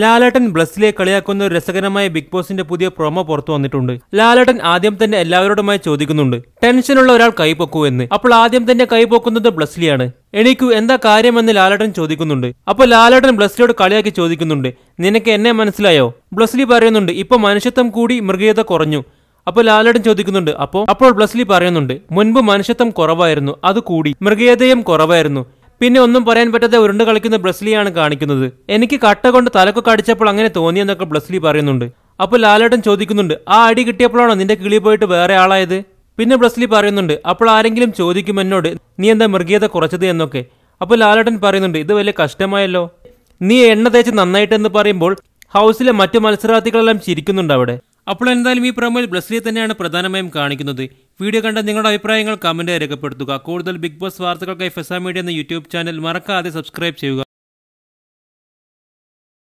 ലാലേട്ടൻ ബ്ലസ്സിലെ കളിയാക്കുന്ന ഒരു രസകരമായ ബിഗ് ബോസിന്റെ പുതിയ പ്രൊമോ പുറത്തു വന്നിട്ടുണ്ട് ലാലേട്ടൻ ആദ്യം തന്നെ എല്ലാവരോടുമായി ചോദിക്കുന്നുണ്ട് ടെൻഷനുള്ള ഒരാൾ കൈപൊക്കൂ എന്ന് അപ്പോൾ ആദ്യം തന്നെ കൈപൊക്കുന്നത് ബ്ലസ്ലിയാണ് എനിക്ക് എന്താ കാര്യമെന്ന് ലാലേട്ടൻ ചോദിക്കുന്നുണ്ട് അപ്പോൾ ലാലേട്ടൻ ബ്ലസ്ലിയോട് കളിയാക്കി ചോദിക്കുന്നുണ്ട് നിനക്ക് എന്നെ മനസ്സിലായോ ബ്ലസ്ലി പറയുന്നുണ്ട് ഇപ്പൊ മനുഷ്യത്വം കൂടി മൃഗീയത കുറഞ്ഞു അപ്പോൾ ലാലേട്ടൻ ചോദിക്കുന്നുണ്ട് അപ്പോൾ അപ്പോൾ ബ്ലസ്ലി പറയുന്നുണ്ട് മുൻപ് മനുഷ്യത്വം കുറവായിരുന്നു അത് കൂടി മൃഗീയതയും കുറവായിരുന്നു പിന്നെ ഒന്നും പറയാൻ പറ്റാതെ ഉരുണ്ട് കളിക്കുന്ന ബ്രസ്ലിയാണ് കാണിക്കുന്നത് എനിക്ക് കട്ട കൊണ്ട് തലക്കൊക്കെ അടിച്ചപ്പോൾ അങ്ങനെ തോന്നിയെന്നൊക്കെ ബ്രസ്ലി പറയുന്നുണ്ട് അപ്പോൾ ലാലേട്ടൻ ചോദിക്കുന്നുണ്ട് ആ അടി കിട്ടിയപ്പോഴാണോ നിന്റെ കിളി പോയിട്ട് വേറെ ആളായത് പിന്നെ ബ്രസ്ലി പറയുന്നുണ്ട് അപ്പോൾ ആരെങ്കിലും ചോദിക്കും എന്നോട് നീ എന്താ മൃഗീയത കുറച്ചത് എന്നൊക്കെ അപ്പോൾ ലാലേട്ടൻ പറയുന്നുണ്ട് ഇത് വലിയ കഷ്ടമായല്ലോ നീ എണ്ണ തേച്ച് നന്നായിട്ടെന്ന് പറയുമ്പോൾ ഹൗസിലെ മറ്റു മത്സരാർത്ഥികളെല്ലാം ചിരിക്കുന്നുണ്ട് അവിടെ അപ്പോൾ എന്തായാലും ഈ പ്രൊമോയിൽ ബ്ലസ്ലിയെ തന്നെയാണ് പ്രധാനമായും കാണിക്കുന്നത് വീഡിയോ കണ്ട നിങ്ങളുടെ അഭിപ്രായങ്ങൾ കമന്റ് രേഖപ്പെടുത്തുക കൂടുതൽ ബിഗ് ബോസ് വാർത്തകൾക്കായി ഫെസാ മീഡിയ എന്ന യൂട്യൂബ് ചാനൽ മറക്കാതെ സബ്സ്ക്രൈബ് ചെയ്യുക